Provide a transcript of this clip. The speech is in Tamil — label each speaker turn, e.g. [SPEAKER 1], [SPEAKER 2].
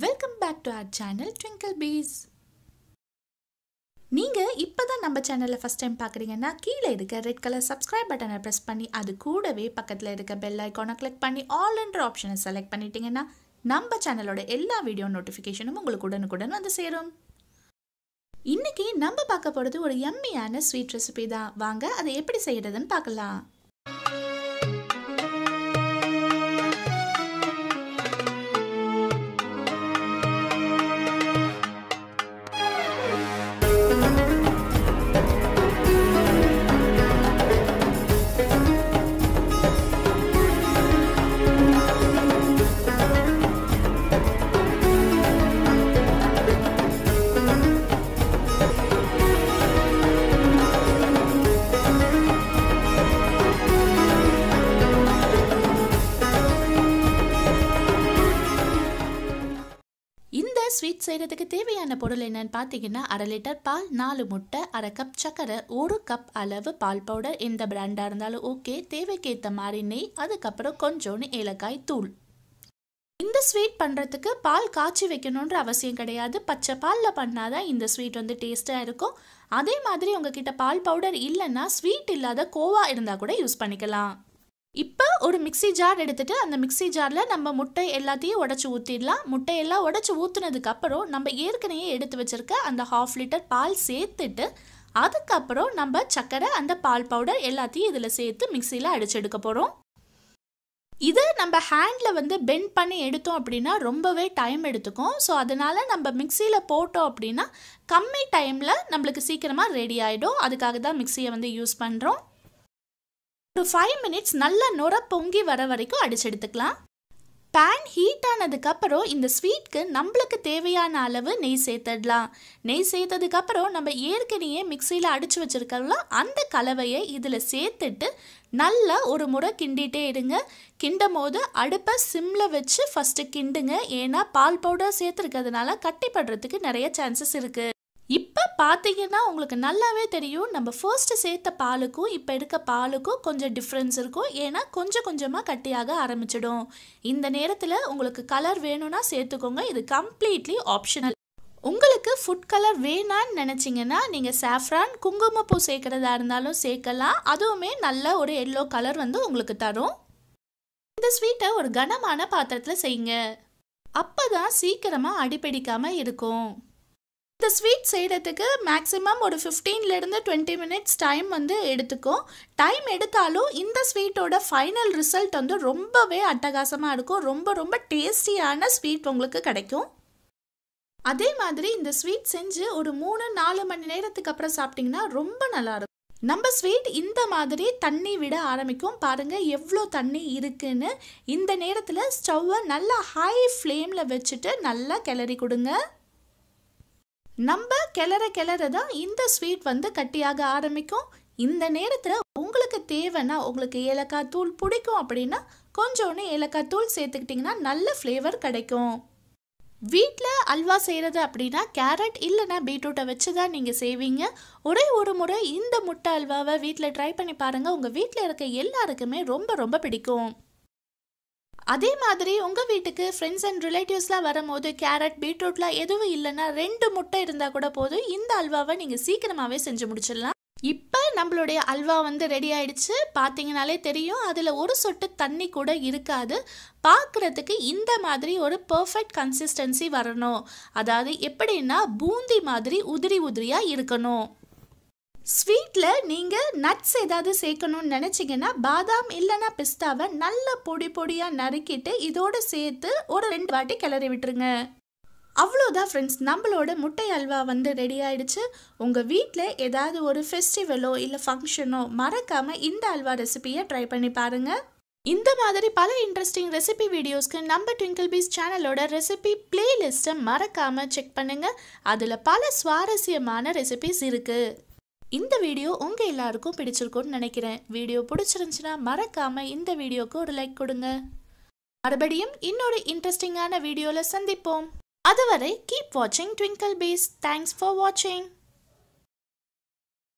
[SPEAKER 1] welcome back to our channel Twinkle Bees நீங்கள் இப்போ தான் நம்ம சேனலில் ஃபஸ்ட் டைம் பார்க்குறீங்கன்னா கீழே இருக்க ரெட் கலர் சப்ஸ்கிரைப் பட்டனை ப்ரெஸ் பண்ணி அது கூடவே பக்கத்தில் இருக்க பெல் ஐக்கானை கிளிக் பண்ணி ஆல்ன்ற ஆப்ஷனை செலக்ட் பண்ணிட்டீங்கன்னா நம்ம சேனலோட எல்லா வீடியோ நோட்டிஃபிகேஷனும் உங்களுக்கு உடனுக்குடன் வந்து சேரும் இன்றைக்கி நம்ம பார்க்க போகிறது ஒரு எம்மியான ஸ்வீட் ரெசிபி தான் வாங்க அதை எப்படி செய்கிறதுன்னு பார்க்கலாம் செய்கிறதுக்கு தேவையான பொருள் என்னன்னு பார்த்தீங்கன்னா அரை லிட்டர் பால் நாலு முட்டை அரை கப் சக்கரை ஒரு கப் அளவு பால் பவுடர் எந்த பிராண்டாக இருந்தாலும் ஓகே தேவைக்கேற்ற மாதிரி நெய் அதுக்கப்புறம் கொஞ்சோன்னு ஏலக்காய் தூள் இந்த ஸ்வீட் பண்ணுறதுக்கு பால் காய்ச்சி வைக்கணுன்ற அவசியம் கிடையாது பச்சை பாலில் பண்ணாதான் இந்த ஸ்வீட் வந்து டேஸ்ட்டாக இருக்கும் அதே மாதிரி உங்ககிட்ட பால் பவுடர் இல்லைன்னா ஸ்வீட் இல்லாத கோவா இருந்தால் கூட யூஸ் பண்ணிக்கலாம் இப்போ ஒரு மிக்சி ஜார் எடுத்துகிட்டு அந்த மிக்சி ஜாரில் நம்ம முட்டை எல்லாத்தையும் உடச்சி ஊற்றிடலாம் முட்டையெல்லாம் உடச்சி ஊற்றுனதுக்கப்புறம் நம்ம ஏற்கனவே எடுத்து வச்சுருக்க அந்த ஹாஃப் லிட்டர் பால் சேர்த்துட்டு அதுக்கப்புறம் நம்ம சர்க்கரை அந்த பால் பவுடர் எல்லாத்தையும் இதில் சேர்த்து மிக்சியில் எடுக்க போகிறோம் இது நம்ம ஹேண்டில் வந்து பெண்ட் பண்ணி எடுத்தோம் அப்படின்னா ரொம்பவே டைம் எடுத்துக்கும் ஸோ அதனால் நம்ம மிக்சியில் போட்டோம் அப்படின்னா கம்மி டைமில் நம்மளுக்கு சீக்கிரமாக ரெடி ஆகிடும் அதுக்காக தான் மிக்சியை வந்து யூஸ் பண்ணுறோம் ஒரு ஃபைவ் மினிட்ஸ் நல்லா நுர பொங்கி வர வரைக்கும் அடிச்சு எடுத்துக்கலாம் பேன் ஹீட் ஆனதுக்கப்புறம் இந்த ஸ்வீட்க்கு நம்மளுக்கு தேவையான அளவு நெய் சேர்த்துடலாம் நெய் சேர்த்ததுக்கப்புறம் நம்ம ஏற்கனவே மிக்சியில் அடித்து வச்சுருக்கோம்ல அந்த கலவையை இதில் சேர்த்துட்டு நல்லா ஒரு முறை கிண்டிகிட்டே இருங்க கிண்டும் போது அடுப்பை சிம்மில் வச்சு ஃபஸ்ட்டு கிண்டுங்க ஏன்னா பால் பவுடர் சேர்த்துருக்கிறதுனால கட்டிப்படுறதுக்கு நிறைய சான்சஸ் இருக்குது இப்போ பார்த்தீங்கன்னா உங்களுக்கு நல்லாவே தெரியும் நம்ம ஃபர்ஸ்ட்டு சேர்த்த பாலுக்கும் இப்போ இருக்க பாலுக்கும் கொஞ்சம் டிஃப்ரென்ஸ் இருக்கும் ஏன்னா கொஞ்சம் கொஞ்சமாக கட்டியாக ஆரம்பிச்சிடும் இந்த நேரத்தில் உங்களுக்கு கலர் வேணும்னா சேர்த்துக்கோங்க இது கம்ப்ளீட்லி ஆப்ஷனல் உங்களுக்கு ஃபுட் கலர் வேணான்னு நினச்சிங்கன்னா நீங்கள் சாஃப்ரான் குங்குமப்பூ சேர்க்குறதா இருந்தாலும் சேர்க்கலாம் அதுவுமே நல்ல ஒரு எல்லோ கலர் வந்து உங்களுக்கு தரும் இந்த ஸ்வீட்டை ஒரு கனமான பாத்திரத்தில் செய்யுங்க அப்போ தான் சீக்கிரமாக அடிப்பிடிக்காமல் இருக்கும் இந்த ஸ்வீட் செய்கிறதுக்கு மேக்ஸிமம் ஒரு ஃபிஃப்டீன்லேருந்து டுவெண்ட்டி மினிட்ஸ் டைம் வந்து எடுத்துக்கும் டைம் எடுத்தாலும் இந்த ஸ்வீட்டோட ஃபைனல் ரிசல்ட் வந்து ரொம்பவே அட்டகாசமாக இருக்கும் ரொம்ப ரொம்ப டேஸ்டியான ஸ்வீட் உங்களுக்கு கிடைக்கும் அதே மாதிரி இந்த ஸ்வீட் செஞ்சு ஒரு மூணு நாலு மணி நேரத்துக்கு அப்புறம் சாப்பிட்டிங்கன்னா ரொம்ப நல்லாயிருக்கும் நம்ம ஸ்வீட் இந்த மாதிரி தண்ணி விட ஆரம்பிக்கும் பாருங்கள் எவ்வளோ தண்ணி இருக்குன்னு இந்த நேரத்தில் ஸ்டவ்வை நல்லா ஹை ஃப்ளேமில் வச்சுட்டு நல்லா கிளறி கொடுங்க நம்ம கிளற கிளற தான் இந்த ஸ்வீட் வந்து கட்டியாக ஆரம்பிக்கும் இந்த நேரத்தில் உங்களுக்கு தேவைன்னா உங்களுக்கு ஏலக்காய் தூள் பிடிக்கும் அப்படின்னா கொஞ்சோன்னு ஏலக்காய் தூள் சேர்த்துக்கிட்டிங்கன்னா நல்ல ஃப்ளேவர் கிடைக்கும் வீட்டில் அல்வா செய்கிறது அப்படின்னா கேரட் இல்லைனா பீட்ரூட்டை வச்சு தான் நீங்கள் செய்வீங்க ஒரே ஒரு முறை இந்த முட்டை அல்வாவை வீட்டில் ட்ரை பண்ணி பாருங்கள் உங்கள் வீட்டில் இருக்க எல்லாருக்குமே ரொம்ப ரொம்ப பிடிக்கும் அதே மாதிரி உங்கள் வீட்டுக்கு ஃப்ரெண்ட்ஸ் அண்ட் ரிலேட்டிவ்ஸ்லாம் வரும்போது கேரட் பீட்ரூட்லாம் எதுவும் இல்லைன்னா ரெண்டு முட்டை இருந்தால் கூட போதும் இந்த அல்வாவை நீங்கள் சீக்கிரமாகவே செஞ்சு முடிச்சிடலாம் இப்போ நம்மளுடைய அல்வா வந்து ரெடி ஆயிடுச்சு பார்த்தீங்கனாலே தெரியும் அதில் ஒரு சொட்டு தண்ணி கூட இருக்காது பார்க்குறதுக்கு இந்த மாதிரி ஒரு பர்ஃபெக்ட் கன்சிஸ்டன்சி வரணும் அதாவது எப்படின்னா பூந்தி மாதிரி உதிரி உதிரியாக இருக்கணும் ஸ்வீட்டில் நீங்கள் நட்ஸ் ஏதாவது சேர்க்கணும்னு நினச்சிங்கன்னா பாதாம் இல்லைன்னா பிஸ்தாவை நல்ல பொடி பொடியாக நறுக்கிட்டு இதோடு சேர்த்து ஒரு ரெண்டு வாட்டி கிளறி விட்டுருங்க அவ்வளோதான் ஃப்ரெண்ட்ஸ் நம்மளோட முட்டை அல்வா வந்து ரெடி ஆயிடுச்சு உங்கள் வீட்டில் ஏதாவது ஒரு ஃபெஸ்டிவலோ இல்லை ஃபங்க்ஷனோ மறக்காமல் இந்த அல்வா ரெசிபியை ட்ரை பண்ணி பாருங்கள் இந்த மாதிரி பல இன்ட்ரெஸ்டிங் ரெசிபி வீடியோஸ்க்கு நம்ம ட்விங்கிள் பீஸ் சேனலோட ரெசிபி பிளேலிஸ்ட்டை மறக்காமல் செக் பண்ணுங்கள் அதில் பல சுவாரஸ்யமான ரெசிபிஸ் இருக்குது இந்த வீடியோ உங்கள் எல்லாருக்கும் பிடிச்சிருக்கும்னு நினைக்கிறேன் வீடியோ பிடிச்சிருந்துச்சுன்னா மறக்காமல் இந்த வீடியோக்கு ஒரு லைக் கொடுங்க மறுபடியும் இன்னொரு இன்ட்ரெஸ்டிங்கான வீடியோவில் சந்திப்போம் அதுவரை கீப் வாட்சிங் ட்விங்கிள் பீஸ் தேங்க்ஸ் ஃபார் வாட்சிங்